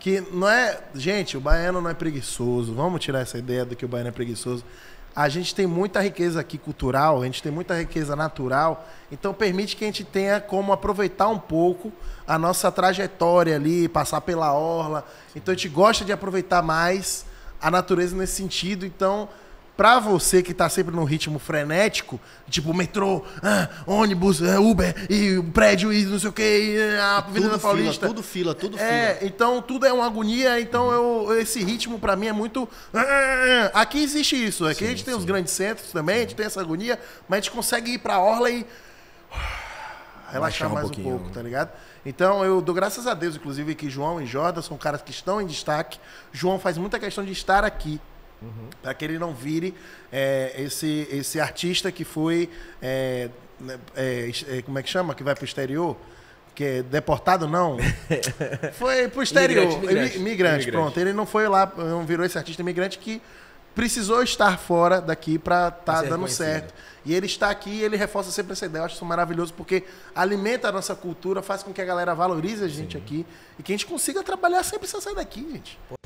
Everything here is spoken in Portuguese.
que não é. Gente, o baiano não é preguiçoso. Vamos tirar essa ideia de que o baiano é preguiçoso. A gente tem muita riqueza aqui cultural, a gente tem muita riqueza natural, então permite que a gente tenha como aproveitar um pouco a nossa trajetória ali, passar pela orla. Então a gente gosta de aproveitar mais a natureza nesse sentido. Então Pra você que tá sempre num ritmo frenético, tipo metrô, ah, ônibus, ah, Uber, e prédio, e não sei o que, a ah, Avenida Paulista. Fila, tudo fila, tudo é, fila. É, então tudo é uma agonia, então eu, esse ritmo para mim é muito. Ah, aqui existe isso. Aqui sim, a gente tem sim. os grandes centros também, a gente tem essa agonia, mas a gente consegue ir pra Orla e. Relaxar, um mais um, pouco, tá ligado? Então eu dou graças a Deus, inclusive, que João e Jordan são caras que estão em destaque. João faz muita questão de estar aqui Uhum. Para que ele não vire é, esse, esse artista que foi. É, né, é, é, como é que chama? Que vai para o exterior? Que é deportado, não? foi para o exterior. Imigrante, imigrante. imigrante, pronto. Ele não foi lá, não virou esse artista imigrante que precisou estar fora daqui para tá estar dando certo. E ele está aqui e ele reforça sempre essa ideia. Eu acho isso maravilhoso, porque alimenta a nossa cultura, faz com que a galera valorize a gente Sim. aqui e que a gente consiga trabalhar sempre sem sair daqui, gente. Pô.